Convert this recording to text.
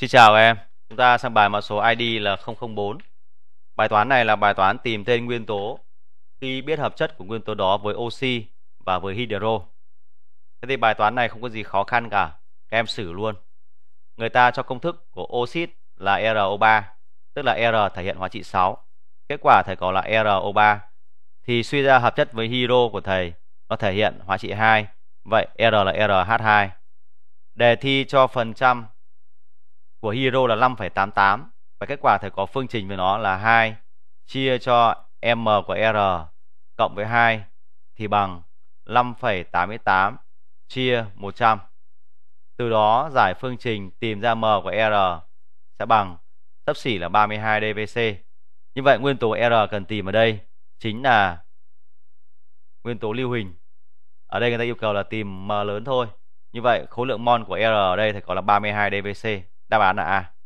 Xin chào em, chúng ta sang bài mã số ID là 004. Bài toán này là bài toán tìm tên nguyên tố khi biết hợp chất của nguyên tố đó với oxy và với hydro. Thế thì bài toán này không có gì khó khăn cả, các em xử luôn. Người ta cho công thức của oxit là RO3, tức là R thể hiện hóa trị 6. Kết quả thầy có là RO3 thì suy ra hợp chất với hydro của thầy nó thể hiện hóa trị 2. Vậy R là RH2. Đề thi cho phần trăm của Hero là 5,88 và kết quả thầy có phương trình với nó là 2 chia cho m của r cộng với 2 thì bằng 5,88 chia 100. Từ đó giải phương trình tìm ra m của r sẽ bằng sấp xỉ là 32 dvc. Như vậy nguyên tố r cần tìm ở đây chính là nguyên tố lưu huỳnh. Ở đây người ta yêu cầu là tìm m lớn thôi. Như vậy khối lượng mol của r ở đây thì có là 32 dvc. Đáp án là A.